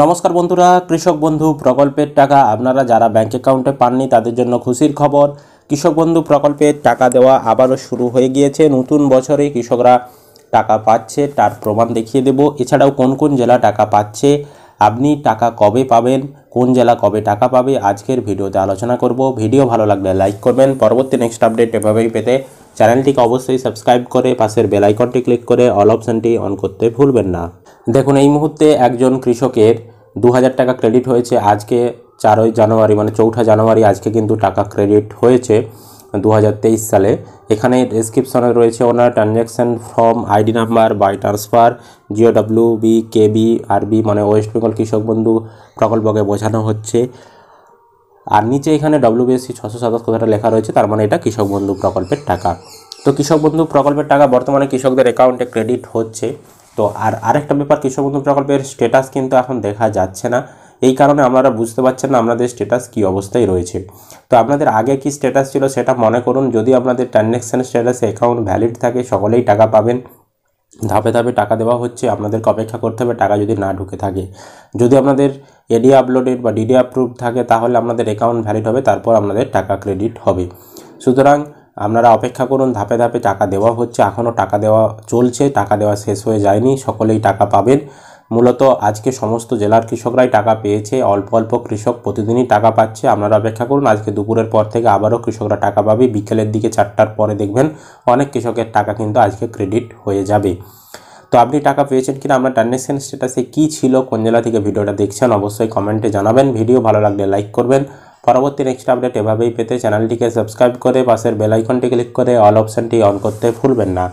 নমস্কার বন্ধুরা কৃষক বন্ধু প্রকল্পের টাকা আপনারা যারা ব্যাঙ্ক অ্যাকাউন্টে পাননি তাদের জন্য খুশির খবর কৃষক বন্ধু প্রকল্পের টাকা দেওয়া আবারও শুরু হয়ে গিয়েছে নতুন বছরে কৃষকরা টাকা পাচ্ছে তার প্রমাণ দেখিয়ে দেব এছাড়াও কোন কোন জেলা টাকা পাচ্ছে আপনি টাকা কবে পাবেন কোন জেলা কবে টাকা পাবে আজকের ভিডিওতে আলোচনা করব ভিডিও ভালো লাগলে লাইক করবেন পরবর্তী নেক্সট আপডেট এভাবেই পেতে চ্যানেলটিকে অবশ্যই সাবস্ক্রাইব করে পাশের বেল আইকনটি ক্লিক করে অল অপশানটি অন করতে ভুলবেন না দেখুন এই মুহূর্তে একজন কৃষকের দু টাকা ক্রেডিট হয়েছে আজকে চারই জানুয়ারি মানে চৌঠা জানুয়ারি আজকে কিন্তু টাকা ক্রেডিট হয়েছে দু সালে এখানে ডিসক্রিপশনে রয়েছে ওনার transaction form ID number by transfer জিও W B K B RB মানে ওয়েস্ট বেঙ্গল কৃষক বন্ধু প্রকল্পকে বোঝানো হচ্ছে আর নিচে এখানে ডব্লিউবিএসসি ছশো সাতাশ কথাটা লেখা রয়েছে তার মানে এটা কৃষক বন্ধু প্রকল্পের টাকা তো কৃষক বন্ধু প্রকল্পের টাকা বর্তমানে কৃষকদের অ্যাকাউন্টে ক্রেডিট হচ্ছে তো আর আরেকটা ব্যাপার কৃষক বন্ধু প্রকল্পের স্টেটাস কিন্তু এখন দেখা যাচ্ছে না এই কারণে আমরা বুঝতে পারছেন না আপনাদের স্টেটাস কী অবস্থায় রয়েছে তো আপনাদের আগে কি স্ট্যাটাস ছিল সেটা মনে করুন যদি আপনাদের ট্রানজ্যাকশান স্ট্যাটাসে অ্যাকাউন্ট ভ্যালিড থাকে সকলেই টাকা পাবেন ধাপে ধাপে টাকা দেওয়া হচ্ছে আপনাদেরকে অপেক্ষা করতে হবে টাকা যদি না ঢুকে থাকে যদি আপনাদের এডি আপলোডেড বা ডিডি অ্যাপ্রুভ থাকে তাহলে আপনাদের অ্যাকাউন্ট ভ্যালিড হবে তারপর আপনাদের টাকা ক্রেডিট হবে সুতরাং আপনারা অপেক্ষা করুন ধাপে ধাপে টাকা দেওয়া হচ্ছে এখনও টাকা দেওয়া চলছে টাকা দেওয়া শেষ হয়ে যায়নি সকলেই টাকা পাবেন মূলত আজকে সমস্ত জেলার কৃষকরাই টাকা পেয়েছে অল্প অল্প কৃষক প্রতিদিনই টাকা পাচ্ছে আপনারা অপেক্ষা করুন আজকে দুপুরের পর থেকে আবারও কৃষকরা টাকা পাবে বিকেলের দিকে চারটার পরে দেখবেন অনেক কৃষকের টাকা কিন্তু আজকে ক্রেডিট হয়ে যাবে তো আপনি টাকা পেয়েছেন কিনা আপনার ট্রানজ্যাকশান স্ট্যাটাসে কী ছিল কোন জেলা থেকে ভিডিওটা দেখছেন অবশ্যই কমেন্টে জানাবেন ভিডিও ভালো লাগলে লাইক করবেন পরবর্তী নেক্সট আপডেট এভাবেই পেতে চ্যানেলটিকে সাবস্ক্রাইব করে পাশের বেলাইকনটি ক্লিক করে অল অপশানটি অন করতে ভুলবেন না